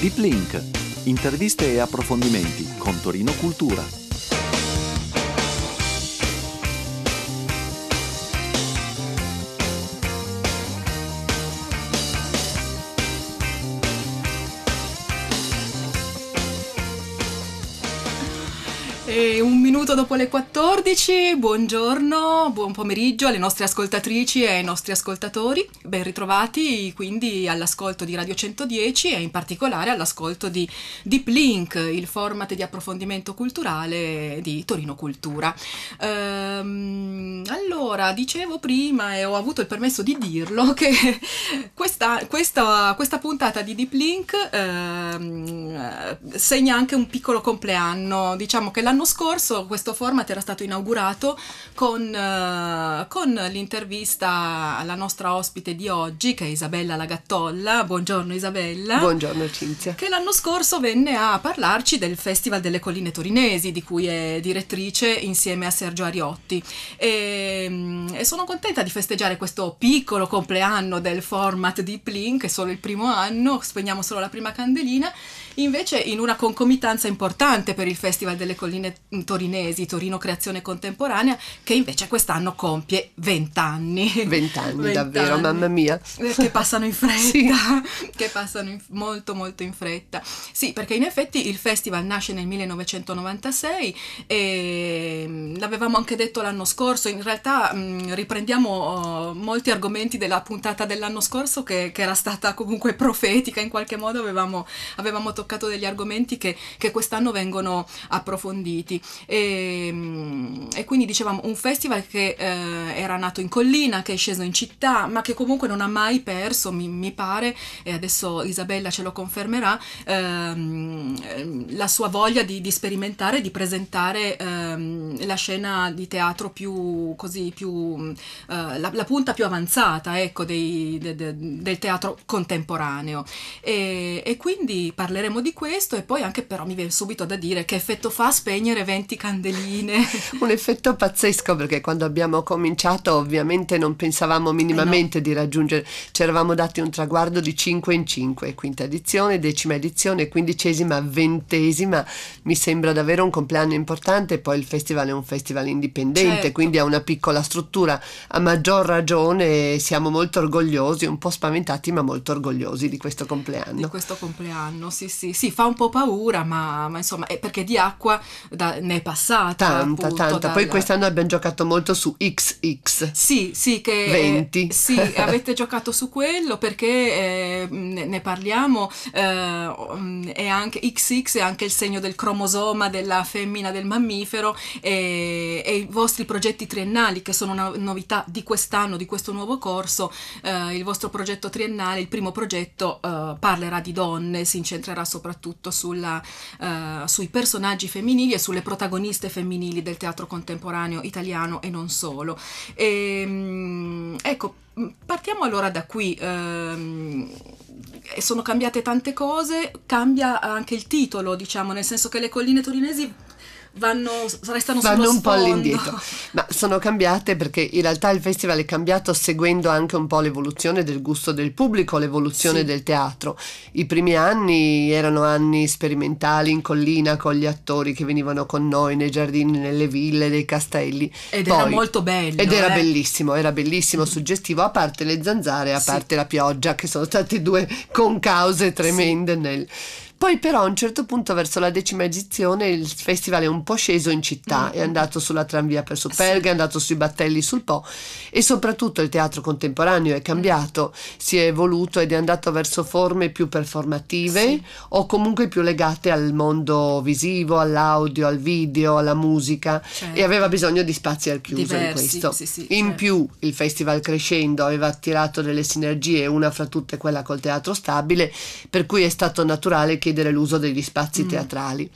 Deep Link. Interviste e approfondimenti con Torino Cultura. minuto dopo le 14, buongiorno, buon pomeriggio alle nostre ascoltatrici e ai nostri ascoltatori, ben ritrovati quindi all'ascolto di Radio 110 e in particolare all'ascolto di Deep Link, il format di approfondimento culturale di Torino Cultura. Ehm, allora, dicevo prima e ho avuto il permesso di dirlo che questa, questa, questa puntata di Deep Link ehm, segna anche un piccolo compleanno, diciamo che l'anno scorso questo format era stato inaugurato con, eh, con l'intervista alla nostra ospite di oggi, che è Isabella Lagattolla. Buongiorno Isabella. Buongiorno Cinzia. Che l'anno scorso venne a parlarci del Festival delle Colline Torinesi, di cui è direttrice insieme a Sergio Ariotti. E, mm, e sono contenta di festeggiare questo piccolo compleanno del format di Plin, che è solo il primo anno, spegniamo solo la prima candelina invece in una concomitanza importante per il Festival delle Colline Torinesi, Torino Creazione Contemporanea, che invece quest'anno compie 20 anni. 20 anni, davvero, mamma mia. Eh, che passano in fretta, sì. che passano in, molto molto in fretta. Sì, perché in effetti il festival nasce nel 1996 e ehm, l'avevamo anche detto l'anno scorso, in realtà mh, mm, riprendiamo uh, molti argomenti della puntata dell'anno scorso che, che, era stata comunque profetica, in qualche modo avevamo, avevamo toccato toccato degli argomenti che, che quest'anno vengono approfonditi. E, ehm, e, quindi dicevamo un festival che eh, era nato in collina, che è sceso in città, ma che comunque non ha mai perso, mi, mi pare, e adesso Isabella ce lo confermerà, ehm, la sua voglia di, di sperimentare, di presentare ehm, la scena di teatro più così più eh, la, la, punta più avanzata ecco, dei, de, de, del teatro contemporaneo. E, e quindi parleremo parleremo di questo e poi anche però mi viene subito da dire che effetto fa spegnere 20 candeline. Un effetto pazzesco perché quando abbiamo cominciato ovviamente non pensavamo minimamente eh no. di raggiungere, ci eravamo dati un traguardo di 5 in 5, quinta edizione, decima edizione, quindicesima, ventesima, mi sembra davvero un compleanno importante, poi il festival è un festival indipendente, certo. quindi ha una piccola struttura, a maggior ragione siamo molto orgogliosi, un po' spaventati ma molto orgogliosi di questo compleanno. Di questo compleanno, sì sì sì, sì, fa un po' paura, ma, ma insomma, perché di acqua da, ne è passata. Tanta, appunto, tanta. Dalla... Poi quest'anno abbiamo giocato molto su XX. Sì, sì, che... 20. Eh, sì, avete giocato su quello perché eh, ne parliamo, eh, è anche XX è anche il segno del cromosoma della femmina del mammifero e, e i vostri progetti triennali che sono una novità di quest'anno, di questo nuovo corso, eh, il vostro progetto triennale, il primo progetto eh, parlerà di donne, si incentrerà soprattutto sulla, uh, sui personaggi femminili e sulle protagoniste femminili del teatro contemporaneo italiano e non solo. E, ehm, ecco, mm, partiamo allora da qui. Ehm, sono cambiate tante cose, cambia anche il titolo, diciamo, nel senso che le colline torinesi vanno, restano vanno un po' all'indietro. Ma sono cambiate perché in realtà il festival è cambiato seguendo anche un po' l'evoluzione del gusto del pubblico, l'evoluzione sì. del teatro. I primi anni erano anni sperimentali in collina con gli attori che venivano con noi nei giardini, nelle ville, nei castelli. Ed Poi, era molto bello. Ed era eh? bellissimo, era bellissimo, mm. suggestivo, a parte le zanzare, a sì. parte la pioggia, che sono state due concause tremende sì. nel poi però a un certo punto verso la decima edizione il festival è un po' sceso in città, mm-hmm. è andato sulla tranvia per Superga, sì. è andato sui battelli sul Po e soprattutto il teatro contemporaneo è cambiato, si è evoluto ed è andato verso forme più performative sì. o comunque più legate al mondo visivo, all'audio, al video, alla musica certo. e aveva bisogno di spazi al chiuso Diversi, in questo. Sì, in certo. più il festival crescendo aveva attirato delle sinergie, una fra tutte quella col teatro stabile, per cui è stato naturale che chiedere l'uso degli spazi mm. teatrali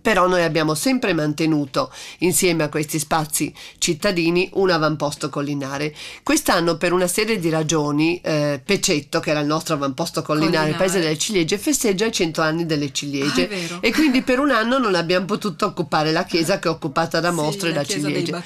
però noi abbiamo sempre mantenuto insieme a questi spazi cittadini un avamposto collinare. Quest'anno per una serie di ragioni eh, Pecetto, che era il nostro avamposto collinare, collinare, il paese delle ciliegie, festeggia i 100 anni delle ciliegie ah, e quindi per un anno non abbiamo potuto occupare la chiesa che è occupata da mostre sì, e da ciliegie.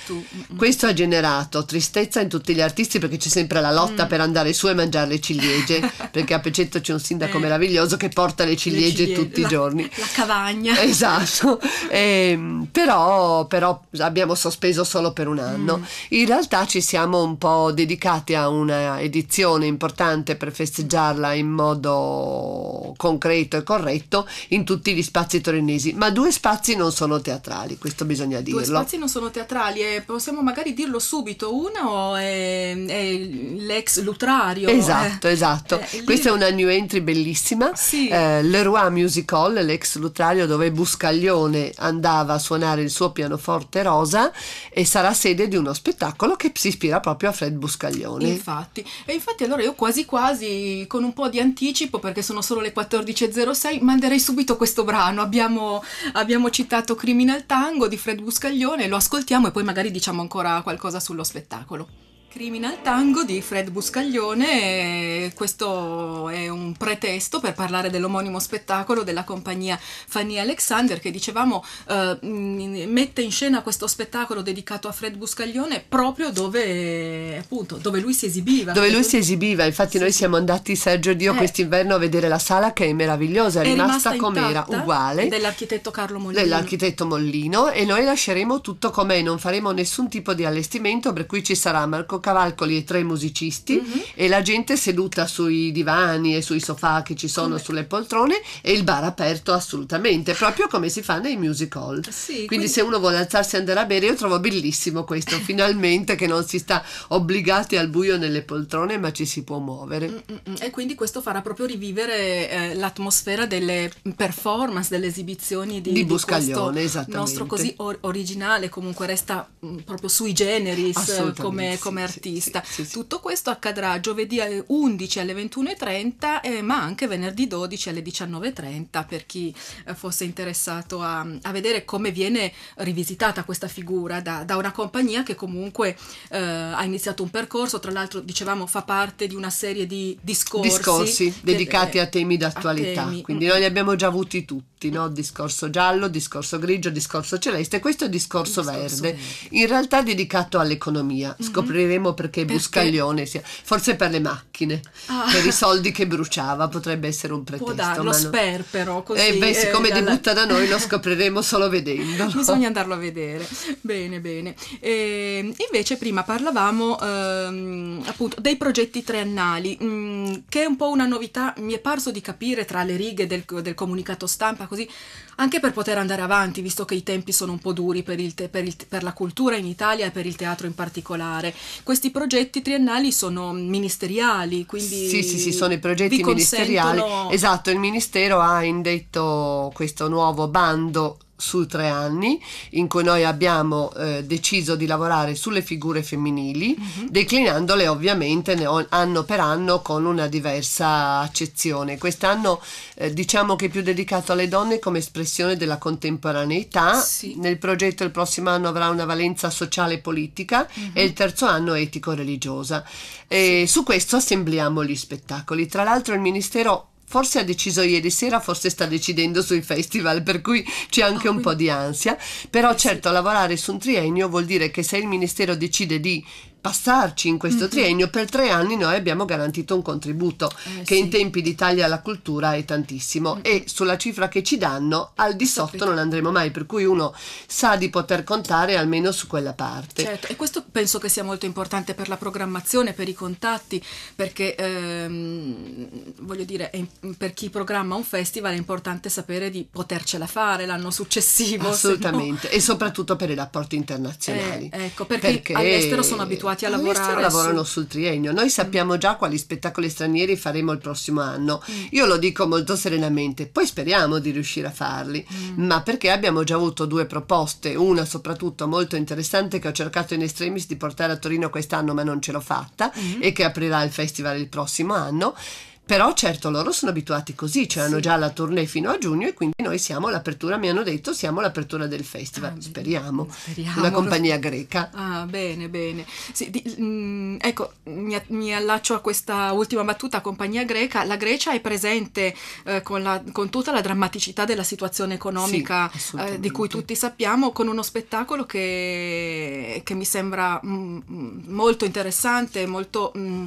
Questo ha generato tristezza in tutti gli artisti perché c'è sempre la lotta mm. per andare su e mangiare le ciliegie, perché a Pecetto c'è un sindaco eh. meraviglioso che porta le ciliegie, le ciliegie tutti la, i giorni. La cavagna. Esatto adesso, e, ehm, però, però, abbiamo sospeso solo per un anno. Mm. In realtà ci siamo un po' dedicati a una edizione importante per festeggiarla in modo concreto e corretto in tutti gli spazi torinesi, ma due spazi non sono teatrali, questo bisogna dirlo. Due spazi non sono teatrali e eh, possiamo magari dirlo subito, uno è, è l'ex Lutrario. Esatto, eh, esatto. Eh, Questa lì... è una new entry bellissima, sì. eh, Leroy Music Hall, l'ex Lutrario dove Buscaglione Leone andava a suonare il suo pianoforte rosa e sarà sede di uno spettacolo che si ispira proprio a Fred Buscaglione. Infatti, e infatti allora io quasi quasi con un po' di anticipo perché sono solo le 14.06 manderei subito questo brano. Abbiamo, abbiamo citato Criminal Tango di Fred Buscaglione, lo ascoltiamo e poi magari diciamo ancora qualcosa sullo spettacolo. Criminal Tango di Fred Buscaglione, questo è un pretesto per parlare dell'omonimo spettacolo della compagnia Fanny Alexander che dicevamo eh, mette in scena questo spettacolo dedicato a Fred Buscaglione proprio dove, appunto, dove lui si esibiva. Dove lui si esibiva, infatti sì. noi siamo andati Sergio ed io eh. quest'inverno a vedere la sala che è meravigliosa, è, è rimasta, rimasta com'era, uguale. Dell'architetto Carlo Mollino. Dell'architetto Mollino e noi lasceremo tutto com'è, non faremo nessun tipo di allestimento per cui ci sarà Marco Cavalcoli e tre musicisti mm-hmm. e la gente seduta sui divani e sui sofà che ci sono mm-hmm. sulle poltrone e il bar aperto assolutamente, proprio come si fa nei music hall. Sì, quindi, quindi, se uno vuole alzarsi e andare a bere, io trovo bellissimo questo, finalmente che non si sta obbligati al buio nelle poltrone, ma ci si può muovere. Mm-hmm. E quindi questo farà proprio rivivere eh, l'atmosfera delle performance, delle esibizioni di, di Buscaglione, di esattamente. nostro così or- originale, comunque resta mh, mm, proprio sui generis eh, come, come artista. Sì, sì, Tutto questo accadrà giovedì 11 alle 21.30, eh, ma anche venerdì 12 alle 19.30 per chi eh, fosse interessato a, a, vedere come viene rivisitata questa figura da, da una compagnia che comunque eh, ha iniziato un percorso, tra l'altro dicevamo fa parte di una serie di discorsi, discorsi dedicati a eh, temi d'attualità, temi. quindi mm. noi li abbiamo già avuti tutti, no? discorso giallo, discorso grigio, discorso celeste, questo è discorso, discorso verde, verde, in realtà dedicato all'economia, mm-hmm. scopriremo sapremo perché, perché? Buscaglione sia. Forse per le macchine, ah. per i soldi che bruciava, potrebbe essere un pretesto. Può darlo, ma no. sper Così, eh beh, eh, siccome eh, debutta dalla... da noi lo scopriremo solo vedendo. Bisogna andarlo a vedere. Bene, bene. E ehm, invece prima parlavamo ehm, appunto dei progetti triennali, mh, mm, che è un po' una novità, mi è parso di capire tra le righe del, del comunicato stampa, così anche per poter andare avanti, visto che i tempi sono un po' duri per, te- per, te- per, la cultura in Italia e per il teatro in particolare. Questi progetti triennali sono ministeriali, quindi... Sì, sì, sì, sono i progetti ministeriali. Esatto, il Ministero ha indetto questo nuovo bando su tre anni in cui noi abbiamo eh, deciso di lavorare sulle figure femminili, mm-hmm. declinandole ovviamente anno per anno con una diversa accezione. Quest'anno eh, diciamo che è più dedicato alle donne come espressione della contemporaneità. Sì. Nel progetto il prossimo anno avrà una valenza sociale e politica mm-hmm. e il terzo anno etico-religiosa. E sì. Su questo assembliamo gli spettacoli. Tra l'altro il Ministero forse ha deciso ieri sera, forse sta decidendo sui festival, per cui c'è anche un po' di ansia, però eh certo lavorare su un triennio vuol dire che se il Ministero decide di passarci in questo mhm. triennio, per tre anni noi abbiamo garantito un contributo eh, che sì. in tempi di taglia alla cultura è tantissimo mm. e sulla cifra che ci danno al di sotto non andremo mai, per cui uno sa di poter contare almeno su quella parte. Certo, e questo penso che sia molto importante per la programmazione, per i contatti, perché ehm, voglio dire, per chi programma un festival è importante sapere di potercela fare l'anno successivo. Assolutamente, no... e soprattutto per i rapporti eh, internazionali. Eh, ecco, perché, perché all'estero sono abituati abituati a il lavorare. lavorano su... sul triennio, noi mm. sappiamo già quali spettacoli stranieri faremo il prossimo anno. Mm. Io lo dico molto serenamente, poi speriamo di riuscire a farli, mm. ma perché abbiamo già avuto due proposte, una soprattutto molto interessante che ho cercato in estremis di portare a Torino quest'anno ma non ce l'ho fatta e che aprirà il festival il prossimo anno però certo loro sono abituati così, cioè sì. hanno già la tournée fino a giugno e quindi noi siamo l'apertura, mi hanno detto, siamo l'apertura del festival, ah, speriamo, speriamo, una compagnia greca. Ah, bene, bene. Sì, di, mh, mm, ecco, mi, mi, allaccio a questa ultima battuta, compagnia greca. La Grecia è presente eh, con, la, con, tutta la drammaticità della situazione economica sì, eh, di cui tutti sappiamo, con uno spettacolo che, che mi sembra mh, mm, mm, molto interessante, molto... Mh,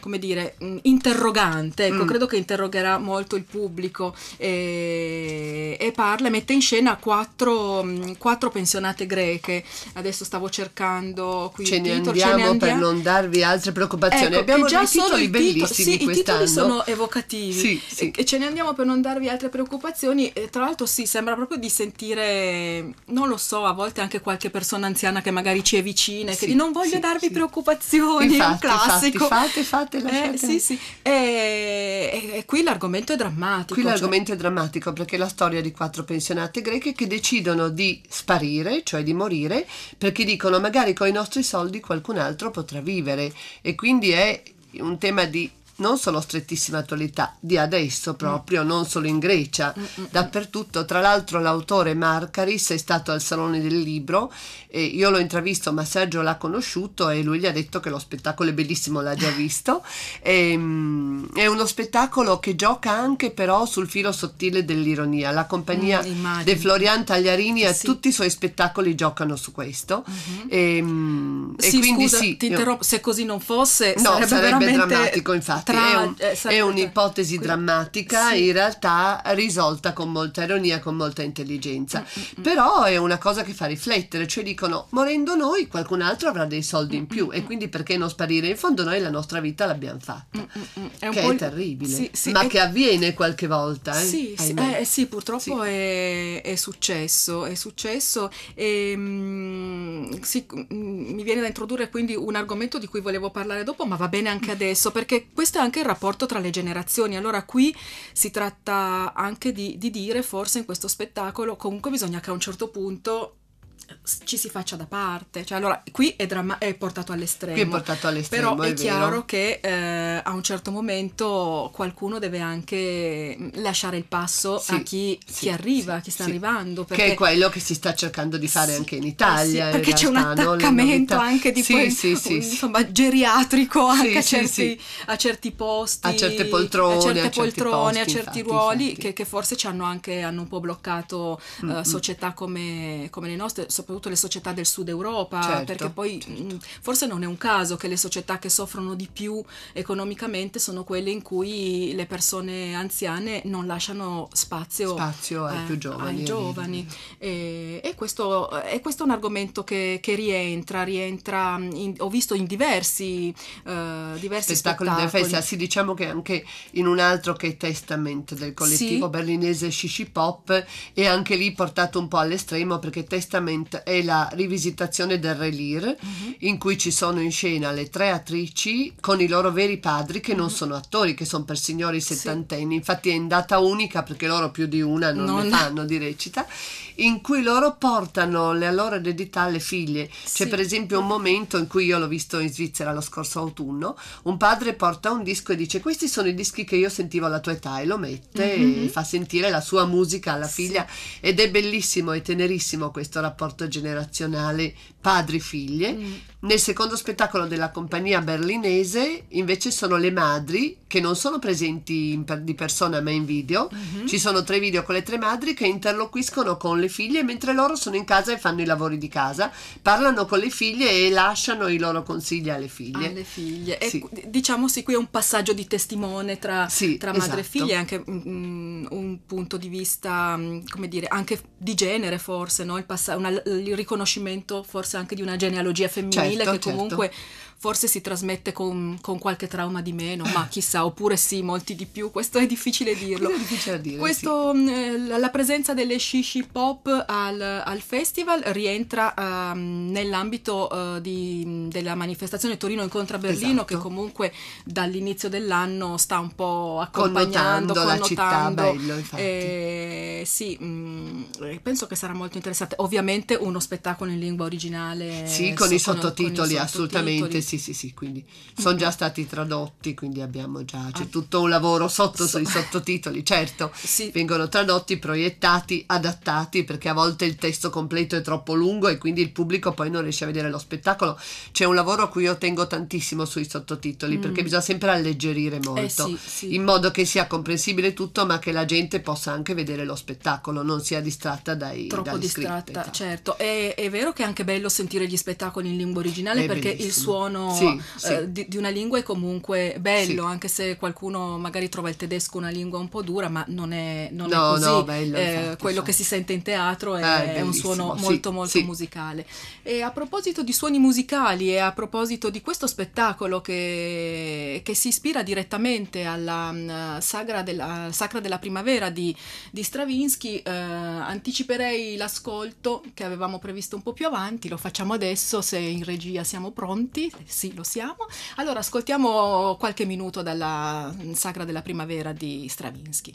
come dire, mm, interrogante, ecco, mm. credo che interrogherà molto il pubblico e, eh, e parla, mette in scena quattro, mm, quattro, pensionate greche, adesso stavo cercando qui ce il titolo, ne andiamo per non darvi altre preoccupazioni, ecco, abbiamo già dei titoli bellissimi titolo, sì, i titoli sono evocativi sì, sì. e ce ne andiamo per non darvi altre preoccupazioni, e tra l'altro sì, sembra proprio di sentire, non lo so, a volte anche qualche persona anziana che magari ci è vicina e che dice non voglio darvi preoccupazioni, infatti, è un classico. Infatti, infatti, lasciate, lasciate. Eh, sì, sì. E, eh, e, eh, eh, qui l'argomento è drammatico. Qui cioè... l'argomento è drammatico perché è la storia di quattro pensionate greche che decidono di sparire, cioè di morire, perché dicono magari con i nostri soldi qualcun altro potrà vivere. E quindi è un tema di non solo strettissima attualità, di adesso proprio, mm. non solo in Grecia, mm, mm, mm. dappertutto. Tra l'altro l'autore Marcaris è stato al Salone del Libro, io l'ho intravisto ma Sergio l'ha conosciuto e lui gli ha detto che lo spettacolo è bellissimo, l'ha già visto. E, ehm, è uno spettacolo che gioca anche però sul filo sottile dell'ironia. La compagnia mm, De Florian Tagliarini ha sì. tutti i suoi spettacoli giocano su questo. Mm-hmm. Ehm, e, sì, e, quindi scusa, sì, io... se così non fosse... No, sarebbe, sarebbe veramente... drammatico infatti tra... È, un, eh, è, un'ipotesi Quindi, drammatica, sì. in realtà risolta con molta ironia, con molta intelligenza. Mm-hmm. Però è una cosa che fa riflettere, cioè dicono morendo noi qualcun altro avrà dei soldi mm, in più mm-hmm. e quindi perché non sparire? In fondo noi la nostra vita l'abbiamo fatta, mm-hmm. è che è terribile, sì, sì, ma è... che avviene qualche volta. Eh? Sì, eh, sì, purtroppo è, è, successo, è successo e, mh, mh, mi viene da introdurre quindi un argomento di cui volevo parlare dopo, ma va bene anche adesso perché questa questo è anche il rapporto tra le generazioni. Allora qui si tratta anche di, di dire forse in questo spettacolo comunque bisogna che a un certo punto ci si faccia da parte. Cioè, allora, qui è, dramma- è portato all'estremo. Qui è portato all'estremo. Però è, è chiaro che eh, a un certo momento qualcuno deve anche mm, lasciare il passo sì, a chi, sì, chi arriva, sì, chi sta arrivando. Perché... Che è quello che si sta cercando di fare anche in Italia. perché in c'è realtà, un attaccamento no? anche di poi, insomma, geriatrico anche a certi, a, certi, posti, a certe poltrone, a, certe a, poltrone, certi, posti, a certi infatti, ruoli infatti. Che, che, forse ci hanno anche hanno un po' bloccato mm-hmm. uh, società come, come le nostre soprattutto le società del sud Europa, certo, perché poi certo. Mm, forse non è un caso che le società che soffrono di più economicamente sono quelle in cui le persone anziane non lasciano spazio, spazio ai eh, più giovani. Ai eh, giovani. Mm. E, e, questo, e, eh, questo, è un argomento che, che rientra, rientra mm, in, ho visto in diversi, uh, diversi spettacoli, spettacoli della festa, sì diciamo che anche in un altro che è Testament del collettivo sì. berlinese Shishi Pop è anche lì portato un po' all'estremo perché Testament Movement è la rivisitazione del Relir, uh-huh. Mhm. in cui ci sono in scena le tre attrici con i loro veri padri che non uh-huh. sono attori, che sono per signori settantenni. Sì. Infatti è in data unica perché loro più di una non, non ne fanno di recita in cui loro portano le loro eredità alle figlie. C'è per esempio un momento in cui io l'ho visto in Svizzera lo scorso autunno, un padre porta un disco e dice questi sono i dischi che io sentivo alla tua età e lo mette mm-hmm. e mhm. fa sentire la sua musica alla sì. figlia ed è bellissimo e tenerissimo questo rapporto generazionale padri-figlie. Mm nel secondo spettacolo della compagnia berlinese invece sono le madri che non sono presenti per, di persona ma in video. Mm-hmm. Ci sono tre video con le tre madri che interloquiscono con le figlie mentre loro sono in casa e fanno i lavori di casa, parlano con le figlie e lasciano i loro consigli alle figlie. Alle figlie. Sì. E diciamo sì, qui è un passaggio di testimone tra, sì, tra madre esatto. e figlia, anche mm, mm, un punto di vista, mm, come dire, anche di genere forse, no? il, pass- una, il riconoscimento forse anche di una genealogia femminile. Cioè, certo, che certo. comunque certo forse si trasmette con, con, qualche trauma di meno, ma chissà, oppure sì, molti di più, questo è difficile dirlo. È difficile dire, questo, sì. Mm, eh, la presenza delle shishi pop al, al festival rientra um, nell'ambito uh, di, della manifestazione Torino incontra Berlino esatto. che comunque dall'inizio dell'anno sta un po' accompagnando, connotando, connotando la città, bello, infatti. Eh, sì, mh, mm, penso che sarà molto interessante. Ovviamente uno spettacolo in lingua originale. Sì, con, so, i, sottotitoli, con i sottotitoli, assolutamente sì, sì, sì, quindi sono già stati tradotti, quindi abbiamo già, c'è ah. tutto un lavoro sotto sui sottotitoli, certo, sì. vengono tradotti, proiettati, adattati, perché a volte il testo completo è troppo lungo e quindi il pubblico poi non riesce a vedere lo spettacolo. C'è un lavoro a cui io tengo tantissimo sui sottotitoli, mm. perché bisogna sempre alleggerire molto, eh sì, sì. in modo che sia comprensibile tutto, ma che la gente possa anche vedere lo spettacolo, non sia distratta dai... Troppo distratta, script, ecco. certo. È, è, vero che è anche bello sentire gli spettacoli in lingua originale è perché bellissimo. il suono italiano sì, eh, sì. di, di, una lingua è comunque bello, sì. anche se qualcuno magari trova il tedesco una lingua un po' dura, ma non è, non no, è così. No, bello, eh, infatti, quello infatti. che si sente in teatro è, ah, eh, è un suono molto molto musicale. E a proposito di suoni musicali e a proposito di questo spettacolo che, che si ispira direttamente alla mm, sagra, della, sacra della primavera di, di Stravinsky, eh, anticiperei l'ascolto che avevamo previsto un po' più avanti, lo facciamo adesso se in regia siamo pronti, sì, lo siamo. Allora ascoltiamo qualche minuto dalla mm, Sagra della Primavera di Stravinsky.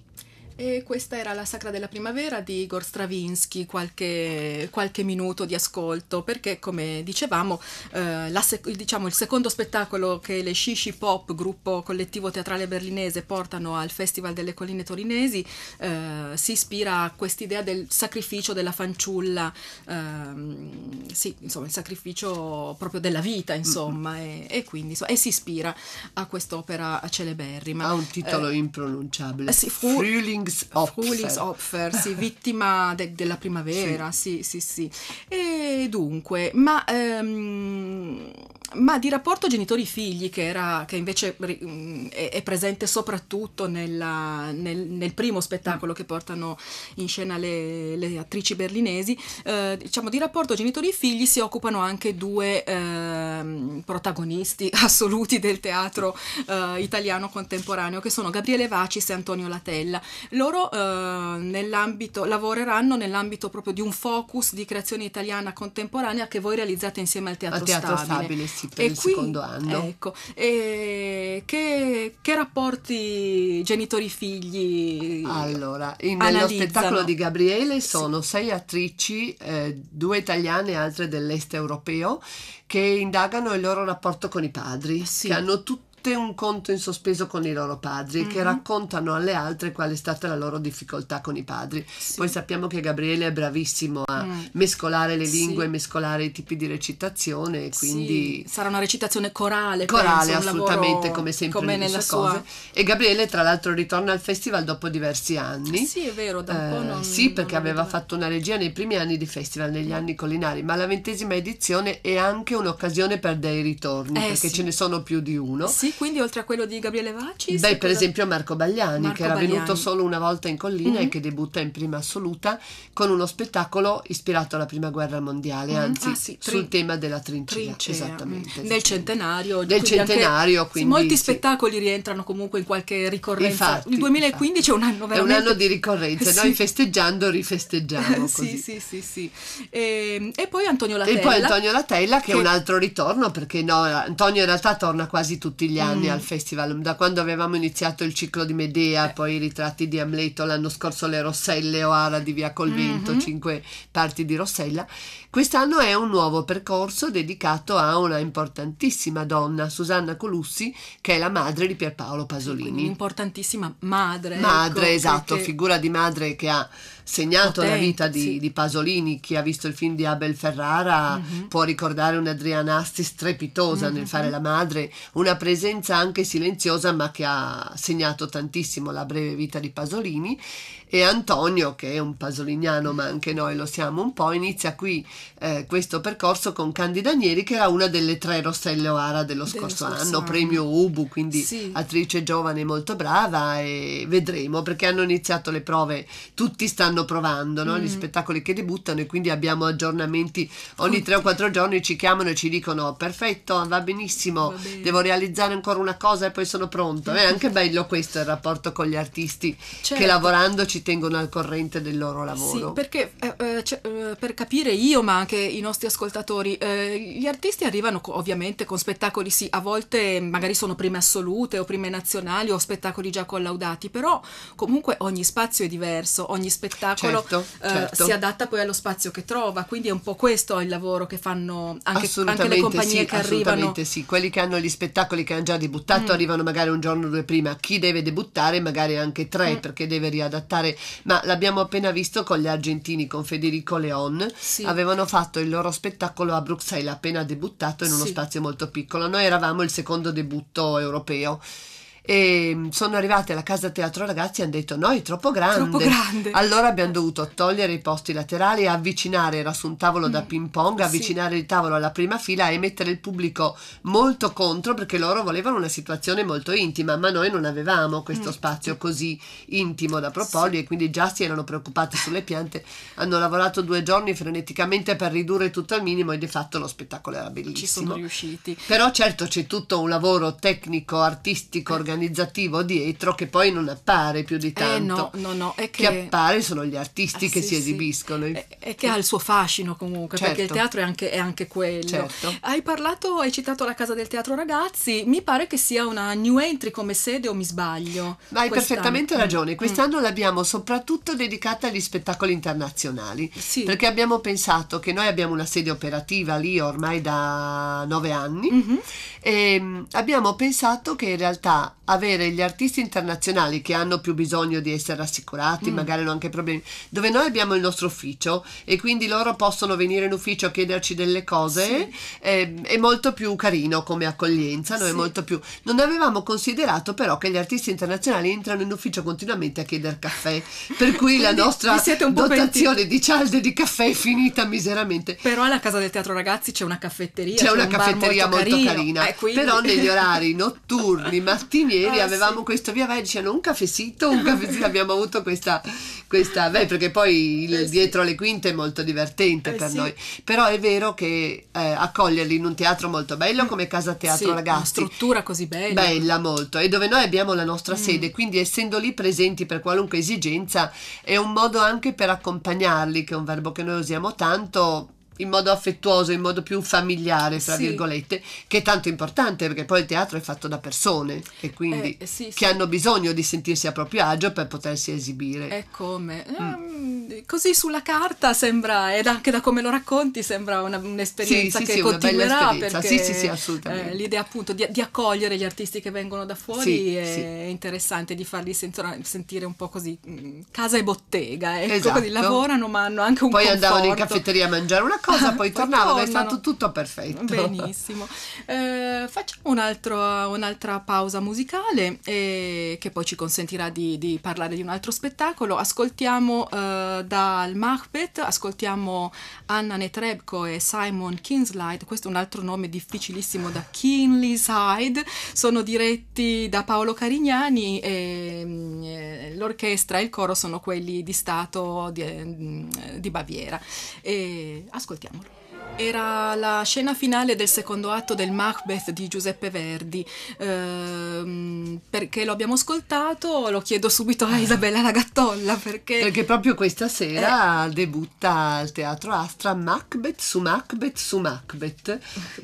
E questa era la Sacra della Primavera di Igor Stravinsky, qualche, qualche minuto di ascolto, perché come dicevamo, eh, la, diciamo, il secondo spettacolo che le Shishi Pop, gruppo collettivo teatrale berlinese, portano al Festival delle Colline Torinesi, eh, si ispira a quest'idea del sacrificio della fanciulla, ehm, sì, insomma, il sacrificio proprio della vita, insomma, mm-hmm. e, e, quindi insomma, e si ispira a quest'opera celeberrima. Ha un titolo eh, impronunciabile. Eh sì, fu... Frühling Frühlingsopfer, Frühlingsopfer sì, vittima de- della primavera, sì. sì, sì, sì. E dunque, ma ehm, ma di rapporto genitori-figli, che, era, che invece mh, mm, è, è, presente soprattutto nella, nel, nel, primo spettacolo che portano in scena le, le attrici berlinesi, eh, diciamo di rapporto genitori-figli si occupano anche due eh, protagonisti assoluti del teatro eh, italiano contemporaneo, che sono Gabriele Vacis e Antonio Latella. Loro eh, nell'ambito, lavoreranno nell'ambito proprio di un focus di creazione italiana contemporanea che voi realizzate insieme al Teatro, al teatro Stabile. Stabile sì partnership e del qui, secondo anno. Ecco, che, che, rapporti genitori-figli? Allora, in, nello spettacolo di Gabriele sono sì. sei attrici, eh, due italiane e altre dell'est europeo, che indagano il loro rapporto con i padri, sì. che hanno tutti tutte un conto in sospeso con i loro padri mm-hmm. che mhm. raccontano alle altre qual è stata la loro difficoltà con i padri. Sì. Poi sappiamo che Gabriele è bravissimo a mm. mescolare le lingue, sì. mescolare i tipi di recitazione, quindi sì. sarà una recitazione corale, corale penso, assolutamente come sempre come nella sua cose. E Gabriele tra l'altro ritorna al festival dopo diversi anni. Sì, è vero, da un eh, po' non, Sì, perché non aveva fatto una regia nei primi anni di festival negli mm. anni collinari, ma la ventesima edizione è anche un'occasione per dei ritorni, eh, perché ce ne sono più di uno. Sì quindi oltre a quello di Gabriele Vaci. Beh, per cosa... esempio Marco Bagliani, Marco che era Bagliani. venuto solo una volta in collina mm-hmm. e mhm. che debutta in prima assoluta con uno spettacolo ispirato alla prima guerra mondiale, mm-hmm. anzi ah, sì, sul tema della trincea. trincea. Mm. Esattamente, esattamente. Del centenario. Del quindi centenario, anche, quindi. Molti sì. spettacoli rientrano comunque in qualche ricorrenza. Infatti, Il 2015 infatti. è un anno veramente. È un anno di ricorrenza, sì. noi festeggiando rifesteggiamo. sì, sì, sì, sì. Ehm, e, e poi Antonio Latella. E poi Antonio Latella, che, che è un altro ritorno, perché no, Antonio in realtà torna quasi tutti gli anni mm. al festival, da quando avevamo iniziato il ciclo di Medea, eh. poi i ritratti di Amleto, l'anno scorso le Rosselle o Ara di Via Colvento, mm-hmm. cinque parti di Rossella Quest'anno è un nuovo percorso dedicato a una importantissima donna, Susanna Colussi, che è la madre di Pierpaolo Pasolini. Quindi importantissima madre. Madre, ecco, esatto, perché... figura di madre che ha segnato Potente, la vita di, sì. di, Pasolini. Chi ha visto il film di Abel Ferrara mm-hmm. può ricordare un'Adriana Asti strepitosa mm-hmm. nel mhm. fare la madre, una presenza anche silenziosa ma che ha segnato tantissimo la breve vita di Pasolini. E Antonio, che è un pasoliniano ma anche noi lo siamo un po', inizia qui eh, questo percorso con Candida Nieri che era una delle tre Rosselle O'Hara dello scorso, dello scorso anno, anno, premio Ubu, quindi sì. attrice giovane molto brava e vedremo perché hanno iniziato le prove, tutti stanno provando no? mm. gli spettacoli che debuttano e quindi abbiamo aggiornamenti ogni tre o quattro giorni ci chiamano e ci dicono perfetto, va benissimo, va devo realizzare ancora una cosa e poi sono pronto. È anche bello questo il rapporto con gli artisti certo. che lavorando ci tengono al corrente del loro lavoro. Sì, perché eh, eh, cioè, eh, per capire io, ma anche i nostri ascoltatori, eh, gli artisti arrivano ovviamente con spettacoli, sì, a volte magari sono prime assolute o prime nazionali o spettacoli già collaudati, però comunque ogni spazio è diverso, ogni spettacolo certo, eh, certo. si adatta poi allo spazio che trova, quindi è un po' questo il lavoro che fanno anche, anche le compagnie sì, che arrivano. Assolutamente sì, quelli che hanno gli spettacoli che hanno già debuttato mm. arrivano magari un giorno o due prima, chi deve debuttare magari anche tre mm. perché deve riadattare, ma l'abbiamo appena visto con gli argentini, con Federico Leon, sì. avevano avevano fatto il loro spettacolo a Bruxelles appena debuttato in uno sì. spazio molto piccolo. Noi eravamo il secondo debutto europeo e ehm, sono arrivate alla casa teatro ragazzi e hanno detto no è troppo grande. troppo grande. allora abbiamo dovuto togliere i posti laterali avvicinare era su un tavolo mm. da ping pong avvicinare sì. il tavolo alla prima fila e mettere il pubblico molto contro perché loro volevano una situazione molto intima ma noi non avevamo questo mm. spazio così intimo da proporgli sì. e quindi già si erano preoccupati sulle piante hanno lavorato due giorni freneticamente per ridurre tutto al minimo e di fatto lo spettacolo era bellissimo ci sono riusciti però certo c'è tutto un lavoro tecnico artistico organizzativo eh, organizzativo dietro che poi non appare più di tanto. Eh no, no, no. È che... che appare sono gli artisti ah, che sì, si esibiscono. Sì. E che ha il suo fascino comunque, certo. perché il certo. teatro è anche, è anche quello. Certo. Hai parlato, hai citato la Casa del Teatro Ragazzi, mi pare che sia una new entry come sede o mi sbaglio? Ma hai Quest'anno. perfettamente ragione, mm. quest'anno mm. l'abbiamo soprattutto dedicata agli spettacoli internazionali, sì. perché abbiamo pensato che noi abbiamo una sede operativa lì ormai da nove anni mm-hmm. e ehm, abbiamo pensato che in realtà avere gli artisti internazionali che hanno più bisogno di essere assicurati, mm. magari hanno anche problemi, dove noi abbiamo il nostro ufficio e quindi loro possono venire in ufficio a chiederci delle cose, sì. eh, è molto più carino come accoglienza, no? sì. più... Non avevamo considerato però che gli artisti internazionali entrano in ufficio continuamente a chiedere caffè, per cui la nostra dotazione di cialde di caffè è finita miseramente. Però alla Casa del Teatro Ragazzi c'è una caffetteria, c'è, c'è una un caffetteria molto, molto carina, eh, quindi... però negli orari notturni, mattini ieri ah, avevamo sì. questo via vai, dicevano un caffecito, un caffecito, abbiamo avuto questa, questa beh, perché poi il, eh, dietro sì. le quinte è molto divertente eh, per sì. noi, però è vero che eh, accoglierli in un teatro molto bello mm. come Casa Teatro sì, Ragazzi, una struttura così bella, bella molto, e dove noi abbiamo la nostra mm. sede, quindi essendo lì presenti per qualunque esigenza è un modo anche per accompagnarli, che è un verbo che noi usiamo tanto, in modo affettuoso, in modo più familiare, tra sì. virgolette, che è tanto importante perché poi il teatro è fatto da persone e quindi eh, sì, che sì. hanno bisogno di sentirsi a proprio agio per potersi esibire. È eh, come? Eh, mm. Eh, così sulla carta sembra, ed anche da come lo racconti, sembra una, un'esperienza che continuerà. Esperienza. Perché, sì, sì, assolutamente. Eh, l'idea appunto di, di, accogliere gli artisti che vengono da fuori è interessante, di farli sentora, sentire un po' così mh, mm, casa e bottega, ecco, esatto. così lavorano ma hanno anche un po'. Poi conforto. andavano in caffetteria a mangiare una cosa, poi, poi tornavano, è stato tutto perfetto. Benissimo. Eh, facciamo un altro, un'altra pausa musicale eh, che poi ci consentirà di, di, parlare di un altro spettacolo. Ascoltiamo eh, dal Macbeth, ascoltiamo Anna Netrebko e Simon Kinslide, questo è un altro nome difficilissimo da Kinley Side, sono diretti da Paolo Carignani e mm, l'orchestra e il coro sono quelli di Stato di, mm, di Baviera. E, ascoltiamo hijos Era la scena finale del secondo atto del Macbeth di Giuseppe Verdi. Ehm, perché lo abbiamo ascoltato, lo chiedo subito a Isabella Lagattolla. Perché, perché proprio questa sera eh. debutta al Teatro Astra Macbeth su Macbeth su Macbeth.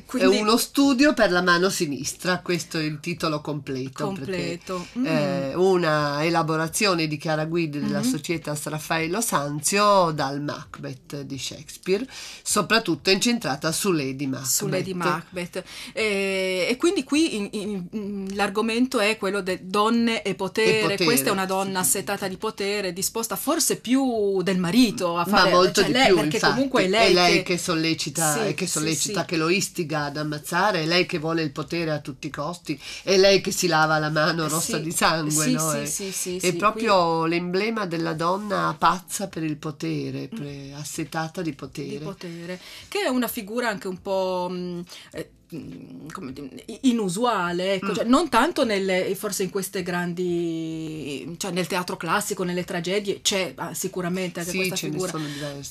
Quindi... È uno studio per la mano sinistra, questo è il titolo completo. completo. Perché, mm. eh, una elaborazione di Chiara Guidi della mm. Mm-hmm. Societas Raffaello Sanzio dal Macbeth di Shakespeare, soprattutto in incentrata su Lady Macbeth. Su Lady Macbeth. E, eh, e quindi qui in, in, l'argomento è quello di donne e potere. e potere. Questa è una donna assetata di potere, disposta forse più del marito a fare... Ma molto cioè, di lei, più, perché infatti, comunque è lei, è lei che... che sollecita, sì, che, sollecita sì, che, lo istiga ad ammazzare, è lei che vuole il potere a tutti i costi, è lei che si lava la mano eh, rossa di sangue, no? è, è proprio qui... l'emblema della donna pazza per il potere, mm. pre- assetata di potere. Di potere. Che una figura anche un po' mh, mm, eh, Mm, inusuale, ecco. mm. cioè, non tanto nelle, forse in queste grandi, cioè nel teatro classico, nelle tragedie, c'è ah, sicuramente anche sì, questa figura,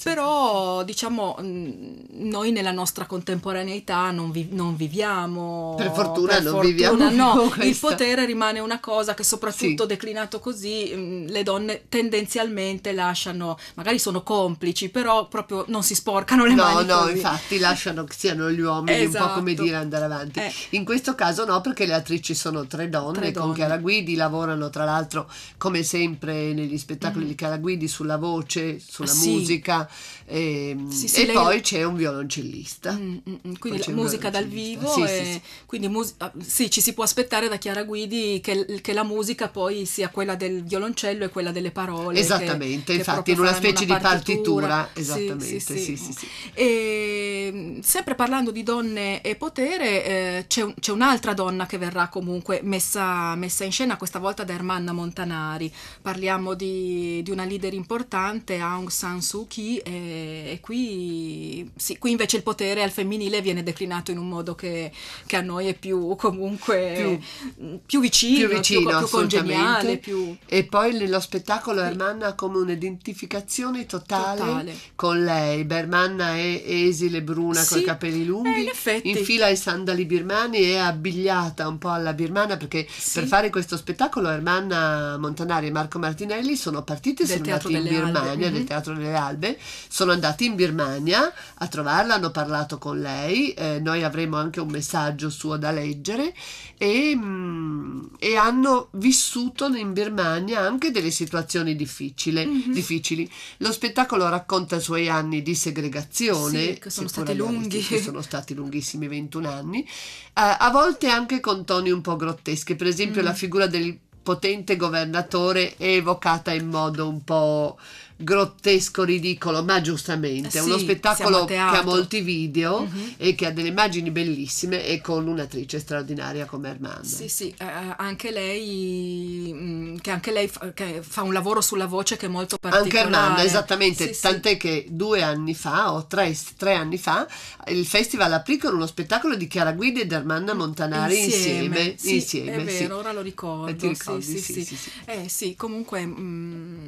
però diciamo mm, noi nella nostra contemporaneità non, vi, non viviamo, per fortuna per non fortuna, viviamo, no, il potere rimane una cosa che soprattutto sì. declinato così mm, le donne tendenzialmente lasciano, magari sono complici, però proprio non si sporcano le no, mani. No, no, infatti lasciano che siano gli uomini esatto. un po' come dire esatto possibile andare avanti. Eh. In questo caso no, perché le attrici sono tre donne, tre donne. con Chiara Guidi, lavorano tra l'altro come sempre negli spettacoli mm. di Chiara Guidi sulla voce, sulla sì. musica e, ehm, sì, sì, e lei... poi c'è un violoncellista. Mm, mm, mm. quindi la musica dal vivo, e quindi mus- ah, sì, ci si può aspettare da Chiara Guidi che, che, la musica poi sia quella del violoncello e quella delle parole. Esattamente, che, infatti in una specie una partitura. di partitura. Esattamente, sì, sì, sì. E, ehm, sempre parlando di donne e potenze, potere eh, c'è, c'è, un'altra donna che verrà comunque messa, messa, in scena, questa volta da Ermanna Montanari. Parliamo di, di una leader importante, Aung San Suu Kyi, e, e qui, sì, qui, invece il potere al femminile viene declinato in un modo che, che a noi è più comunque più, più vicino, più, vicino, più, più congeniale. Più... E poi lo spettacolo Ermanna ha come un'identificazione totale, totale. con lei. Bermanna è esile bruna sì, con i capelli lunghi, eh, in, effetti, in fila ai sandali birmani e abbigliata un po' alla birmana perché sì. per fare questo spettacolo Ermanna Montanari e Marco Martinelli sono partiti, sono andati in Birmania, Albe. del mhm. Teatro delle Albe, sono andati in Birmania a trovarla, hanno parlato con lei, eh, noi avremo anche un messaggio suo da leggere e, mh, mm, e hanno vissuto in Birmania anche delle situazioni difficili. Mm-hmm. difficili. Lo spettacolo racconta i suoi anni di segregazione, sì, che sono stati lunghi, sono stati lunghissimi 21 21 anni, a volte anche con toni un po' grotteschi, per esempio mm. la figura del potente governatore è evocata in modo un po' grottesco, ridicolo, ma giustamente. È eh sì, uno spettacolo che ha molti video uh-huh. e che ha delle immagini bellissime e con un'attrice straordinaria come Armando. Sì, sì, eh, eh anche lei, mm, che anche lei fa, fa, un lavoro sulla voce che è molto particolare. Anche Armando, esattamente. Sì, tant'è sì. che due anni fa o tre, tre anni fa il festival aprì con uno spettacolo di Chiara Guida ed Armanda Montanari insieme. Insieme, sì, insieme, è vero, ora lo eh, ricordo. Eh, ricordi, sì, sì, sì, Eh, sì comunque... Mh, mm,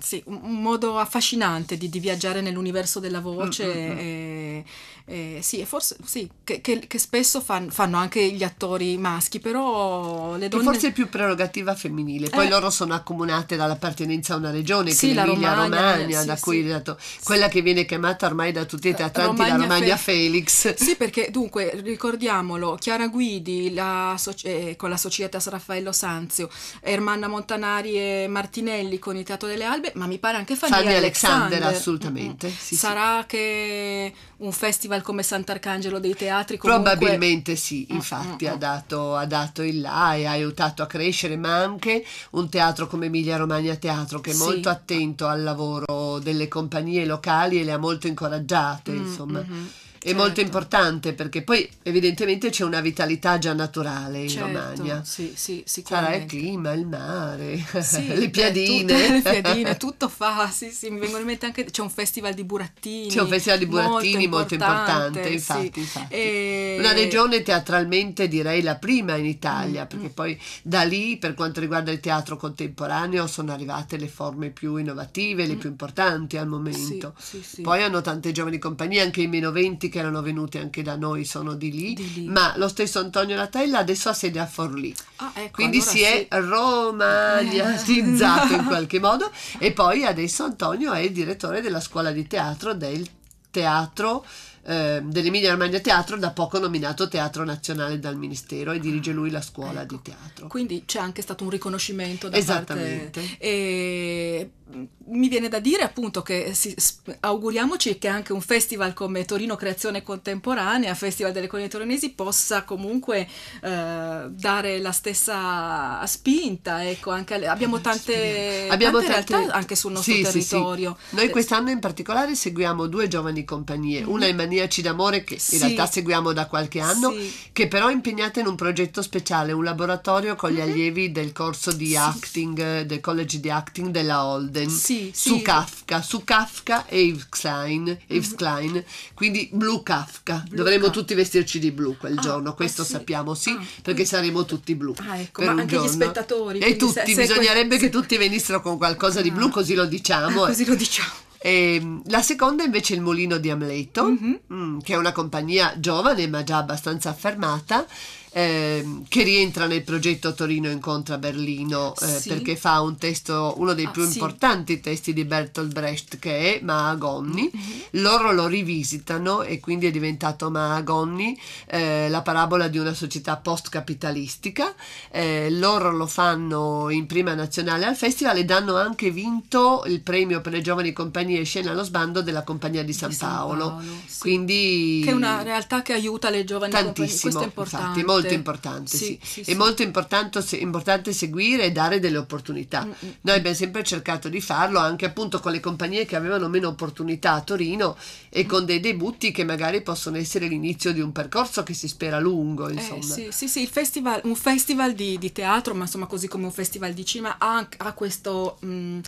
sì, un modo affascinante di, di viaggiare nell'universo della voce mm-hmm. e, eh, sì, forse, sì che, che, che, spesso fan, fanno anche gli attori maschi, però le donne... Che forse è più prerogativa femminile, poi eh. loro sono accomunate dall'appartenenza a una regione, sì, che è Romagna, Romagna sì, da cui sì. dato, quella che viene chiamata ormai da tutti i eh, teatranti Romagna la Romagna Fe- Felix. Sì, perché dunque, ricordiamolo, Chiara Guidi la so- eh, con la Società Raffaello Sanzio, Ermanna Montanari e Martinelli con il Teatro delle Albe, ma mi pare anche Fanny, Fanny Alexander. Alexander mm, mm. assolutamente. Mm-hmm. Sarà che un festival festival come Sant'Arcangelo dei teatri. Comunque... Probabilmente sì, mm, infatti mm, mm, ha, dato, ha, dato, il là e ha aiutato a crescere, ma anche un teatro come Emilia Romagna Teatro che è sì. molto attento al lavoro delle compagnie locali e le ha molto incoraggiate, mm, insomma. Mm-hmm certo. molto importante perché poi evidentemente c'è una vitalità già naturale in certo, Romagna. Sì, sì, Sarà il clima, il mare, sì, le eh, piadine. le piadine, tutto fa, sì, sì, mi vengono in mente anche, c'è un festival di burattini. C'è un festival di burattini molto importante, molto importante infatti. infatti. E... Una regione teatralmente direi la prima in Italia, mm, perché mm. poi da lì per quanto riguarda il teatro contemporaneo sono arrivate le forme più innovative, le mm. più importanti al momento. Sì, sì, Poi hanno tante giovani compagnie, anche i meno 20 molti che erano venuti anche da noi sono di lì, di lì. ma lo stesso Antonio Latella adesso ha sede a Forlì. Ah, ecco, Quindi allora si è sì. in qualche modo e poi adesso Antonio è il direttore della scuola di teatro del teatro eh, dell'Emilia Romagna Teatro, da poco nominato Teatro Nazionale dal Ministero e dirige lui la scuola ecco. di teatro. Quindi c'è anche stato un riconoscimento da Esattamente. Parte... E mm, mi viene da dire appunto che si, auguriamoci che anche un festival come Torino Creazione Contemporanea, Festival delle Colonie Torinesi, possa comunque eh, dare la stessa spinta. Ecco, anche, abbiamo eh, tante, abbiamo tante, tante realtà anche sul nostro sì, territorio. Sì, sì. Noi eh, quest'anno in particolare seguiamo due giovani compagnie, mm-hmm. una in maniera Maniaci d'amore che sì. in realtà seguiamo da qualche anno, sì. che però è impegnata in un progetto speciale, un laboratorio con gli mhm. allievi del corso di acting, eh, del college di acting della Holden, su Kafka, su Kafka e Yves Klein, mhm. Yves Klein quindi blu Kafka. Blue Dovremmo Kafka. tutti vestirci di blu quel ah, giorno, eh questo ah, sappiamo sì, ah, perché saremo tutti blu. Ah, ecco, per ma anche giorno. gli spettatori. E tutti, se, se bisognerebbe se... che tutti venissero con qualcosa di blu, ah. così lo diciamo. Così eh. lo diciamo e, ehm, la seconda invece è il Mulino di Amleto, mm-hmm. Mm, che è una compagnia giovane ma già abbastanza affermata Ehm, che rientra nel progetto Torino incontra Berlino eh, sì. perché fa un testo, uno dei ah, più sì. importanti testi di Bertolt Brecht che è Mahagonni. Mm-hmm. Loro lo rivisitano e quindi è diventato Mahagonni, eh, la parabola di una società post-capitalistica. Eh, loro lo fanno in prima nazionale al festival ed hanno anche vinto il premio per le giovani compagnie scena allo sbando della compagnia di San, di San Paolo. sì. Quindi che è una realtà che aiuta le giovani compagnie, questo è importante. Infatti, molto molto importante, sì, sì. Sì, è molto importante, importante, seguire e dare delle opportunità. Mm-hmm. Noi mm. abbiamo sempre cercato di farlo anche appunto con le compagnie che avevano meno opportunità a Torino e mm-hmm. con dei debutti che magari possono essere l'inizio di un percorso che si spera lungo. Eh, insomma. Eh, sì, sì, festival, un festival di, di, teatro, ma insomma così come un festival di cinema ha, ha questo... Mh, mm,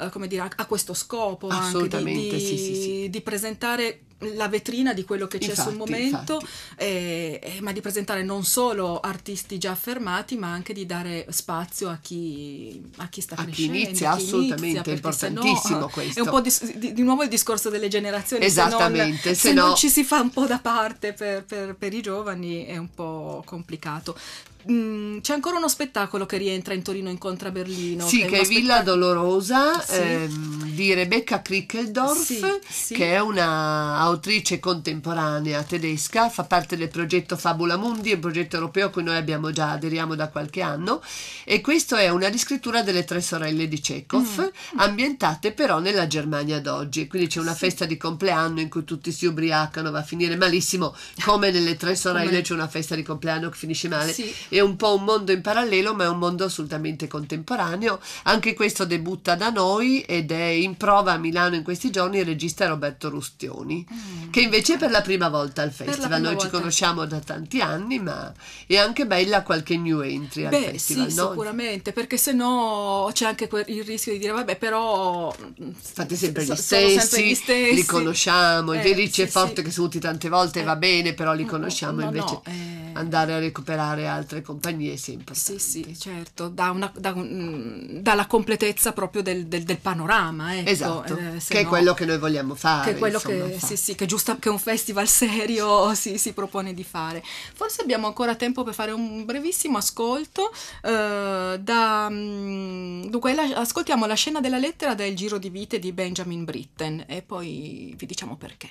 eh, come dire, a questo scopo anche di, di, sì, sì, sì. di presentare la vetrina di quello che c'è infatti, sul momento, eh, eh, ma di presentare non solo artisti già affermati, ma anche di dare spazio a chi, a chi sta a crescendo. Chi inizia, chi assolutamente, è importantissimo no, eh, questo. È un po' di, di, di, nuovo il discorso delle generazioni. Esattamente. Se non, se se no... non ci si fa un po' da parte per, per, per i giovani è un po' complicato. Mm, c'è ancora uno spettacolo che rientra in Torino incontra Berlino. Sì, che è, è Villa Dolorosa sì. ehm, di Rebecca Krickeldorf, sì, sì. che è un'autrice contemporanea tedesca, fa parte del progetto Fabula Mundi, un progetto europeo a cui noi abbiamo già aderiamo da qualche anno. E questo è una riscrittura delle tre sorelle di Chekhov, mm. ambientate però nella Germania d'oggi. Quindi c'è una festa di compleanno in cui tutti si ubriacano, va a finire malissimo, come nelle tre sorelle c'è una festa di compleanno che finisce male. Sì. E è un po' un mondo in parallelo, ma è un mondo assolutamente contemporaneo. Anche questo debutta da noi ed è in prova a Milano in questi giorni il regista Roberto Rustioni, mm. che invece è per la prima volta al festival. Noi volta. ci conosciamo da tanti anni, ma è anche bella qualche new entry Beh, al festival. Sì, no? sicuramente, perché se no c'è anche il rischio di dire, vabbè, però mm, fate sempre gli, stessi, sempre gli stessi, li conosciamo, eh, i Velice sì, e Forte sì. che sono venuti tante volte, eh, va bene, però li conosciamo, no, no, invece eh. andare a recuperare altre cose compagnie sempre. Sì, sì, certo, dà, una, dà, un, mm, dà completezza proprio del, del, del panorama. Ecco. Esatto, eh, che no, è quello che noi vogliamo fare. Che è quello insomma, che, sì, sì, che, giusto che un festival serio si, si, propone di fare. Forse abbiamo ancora tempo per fare un brevissimo ascolto. Eh, da, mm, dunque, la, ascoltiamo la scena della lettera del Giro di Vite di Benjamin Britten e poi vi diciamo perché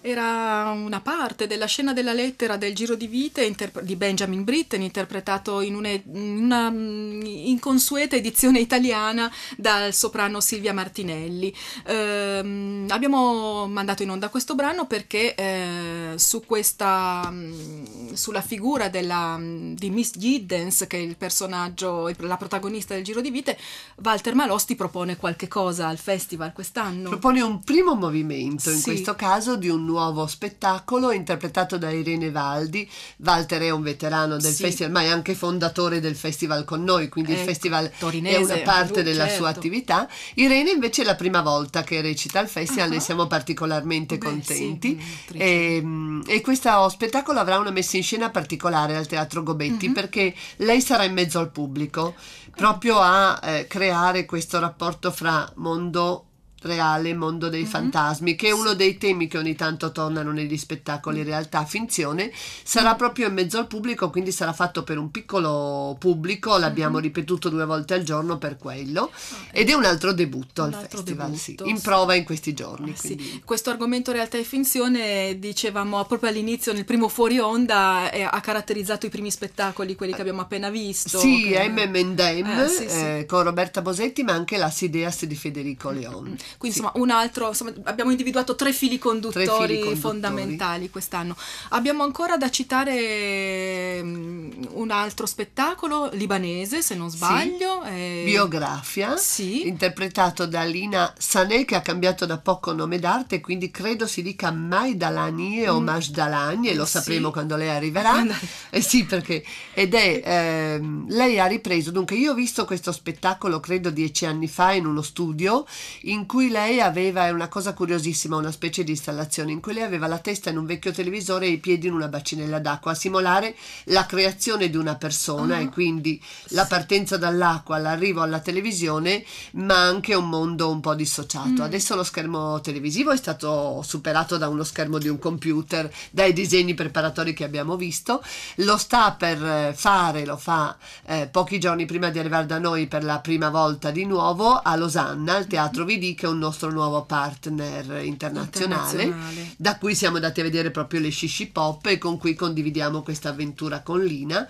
era una parte della scena della lettera del Giro di Vite interpre- di Benjamin Britten, interpretato in una, una mm, inconsueta edizione italiana dal soprano Silvia Martinelli. Eh, abbiamo mandato in onda questo brano perché eh, su questa, mm, sulla figura della, mm, di Miss Giddens, che è il personaggio, la protagonista del Giro di Vite, Walter Malosti propone qualche cosa al festival quest'anno. Propone un primo movimento, in sì. questo caso di un nuovo spettacolo interpretato da Irene Valdi. Walter è un veterano del sì. festival, ma è anche fondatore del festival con noi, quindi ecco, il festival torinese, è una parte uh, della certo. sua attività. Irene invece è la prima volta che recita al festival, uh-huh. ne siamo particolarmente Beh, contenti. Mm, sì, e, ehm, e, questo spettacolo avrà una messa in scena particolare al Teatro Gobetti uh-huh. perché lei sarà in mezzo al pubblico eh. proprio a eh, creare questo rapporto fra mondo reale mondo dei mm-hmm. fantasmi, che è uno dei temi che ogni tanto tornano negli spettacoli mm. realtà finzione, sarà mm. proprio in mezzo al pubblico, quindi sarà fatto per un piccolo pubblico, l'abbiamo mm-hmm. ripetuto due volte al giorno per quello ah. ed è un altro debutto un al altro festival, debutto, sì, in sì. prova in questi giorni. Ah, sì. Questo argomento realtà e finzione, dicevamo proprio all'inizio nel primo fuori onda, eh, ha caratterizzato i primi spettacoli, quelli che abbiamo appena visto. Sì, che... M&M eh, eh, con Roberta Bosetti, ma anche la Sideas di Federico mm, Leone. Quindi sì. insomma, un altro, insomma, abbiamo individuato tre fili conduttori, tre fili conduttori. fondamentali quest'anno. Abbiamo ancora da citare mm, un altro spettacolo libanese, se non sbaglio. Sì. Eh, e... Biografia, sì. interpretato da Lina Sané che ha cambiato da poco nome d'arte, quindi credo si dica Maidalani o mm. Majdalani e lo sapremo quando lei arriverà. eh sì, perché ed è ehm, lei ha ripreso. Dunque, io ho visto questo spettacolo credo dieci anni fa in uno studio in cui cui lei aveva, è una cosa curiosissima, una specie di installazione in cui lei aveva la testa in un vecchio televisore e i piedi in una bacinella d'acqua a simulare la creazione di una persona uh-huh. e quindi la partenza dall'acqua, l'arrivo alla televisione, ma anche un mondo un po' dissociato. Mm. Adesso lo schermo televisivo è stato superato da uno schermo di un computer, dai disegni preparatori che abbiamo visto, lo sta per fare, lo fa eh, pochi giorni prima di arrivare da noi per la prima volta di nuovo a Losanna, al Teatro Vidico è un nostro nuovo partner internazionale, internazionale. da cui siamo andati a vedere proprio le Shishi Pop e con cui condividiamo questa avventura con Lina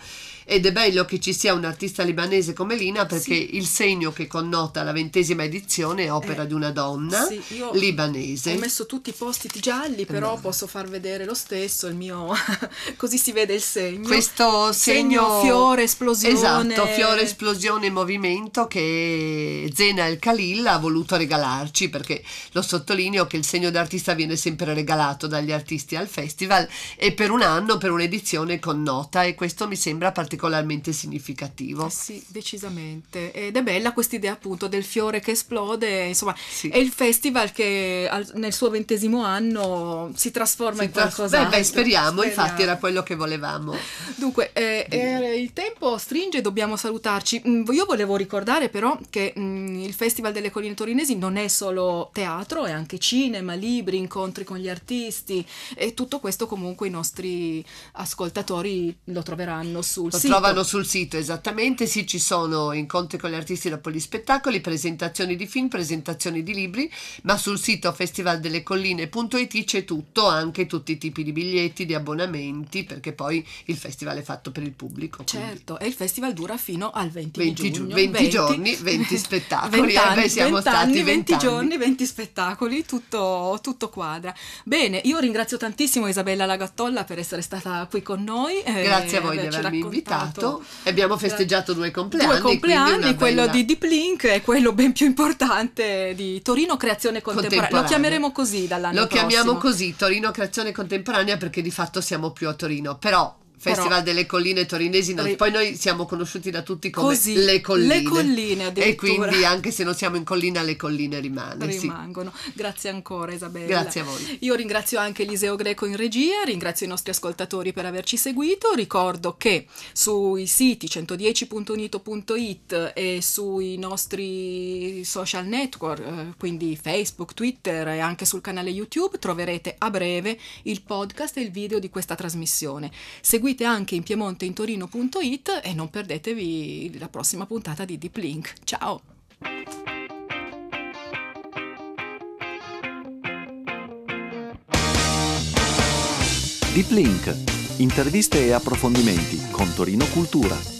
ed è bello che ci sia un artista libanese come Lina perché sì. il segno che connota la ventesima edizione è opera eh, di una donna sì, libanese. Ho messo tutti i post-it gialli, però no. posso far vedere lo stesso il mio così si vede il segno. Questo segno, segno fiore esplosione. Esatto, fiore esplosione movimento che Zena El Khalil ha voluto regalarci perché lo sottolineo che il segno d'artista viene sempre regalato dagli artisti al festival e per un anno per un'edizione connota e questo mi sembra particolarmente particolarmente significativo. Eh sì, decisamente. Ed è bella questa idea appunto del fiore che esplode, insomma, sì. è il festival che al, nel suo ventesimo anno si trasforma si in qualcosa. qualcosa. Beh, beh speriamo, speriamo, infatti era quello che volevamo. Dunque, eh, eh, il tempo stringe, dobbiamo salutarci. Mm, io volevo ricordare però che mh, mm, il Festival delle Colline Torinesi non è solo teatro, è anche cinema, libri, incontri con gli artisti e tutto questo comunque i nostri ascoltatori lo troveranno sul lo trovano sul sito, esattamente. Sì, ci sono incontri con gli artisti dopo gli spettacoli, presentazioni di film, presentazioni di libri, ma sul sito festivaldellecolline.it c'è tutto, anche tutti i tipi di biglietti, di abbonamenti, perché poi il festival è fatto per il pubblico. Certo, quindi. e il festival dura fino al 20, 20 giugno. 20, 20 giorni, 20 spettacoli. 20 anni, eh, siamo 20 stati 20, 20 giorni, 20 spettacoli, tutto, tutto quadra. Bene, io ringrazio tantissimo Isabella Lagattolla per essere stata qui con noi. Eh, Grazie a voi eh, di avermi invitato festeggiato. Abbiamo cioè, festeggiato due compleanni. Due compleanni, quello bella... di Deep Link e quello ben più importante di Torino Creazione Contemporanea. Contemporanea. Lo chiameremo così dall'anno Lo prossimo. Lo chiamiamo così, Torino Creazione Contemporanea, perché di fatto siamo più a Torino. Però Festival Però, delle colline torinesi, no. poi noi siamo conosciuti da tutti come così, le colline. Le colline e quindi anche se non siamo in collina le colline rimane, rimangono. Sì. Grazie ancora Isabella. Grazie a voi. Io ringrazio anche Eliseo Greco in regia, ringrazio i nostri ascoltatori per averci seguito, ricordo che sui siti 110.unito.it e sui nostri social network, eh, quindi Facebook, Twitter e anche sul canale YouTube troverete a breve il podcast e il video di questa trasmissione. Seguite Seguite anche in Piemonte e non perdetevi la prossima puntata di Deep Link. Ciao! Deep Link, interviste e approfondimenti con Torino Cultura.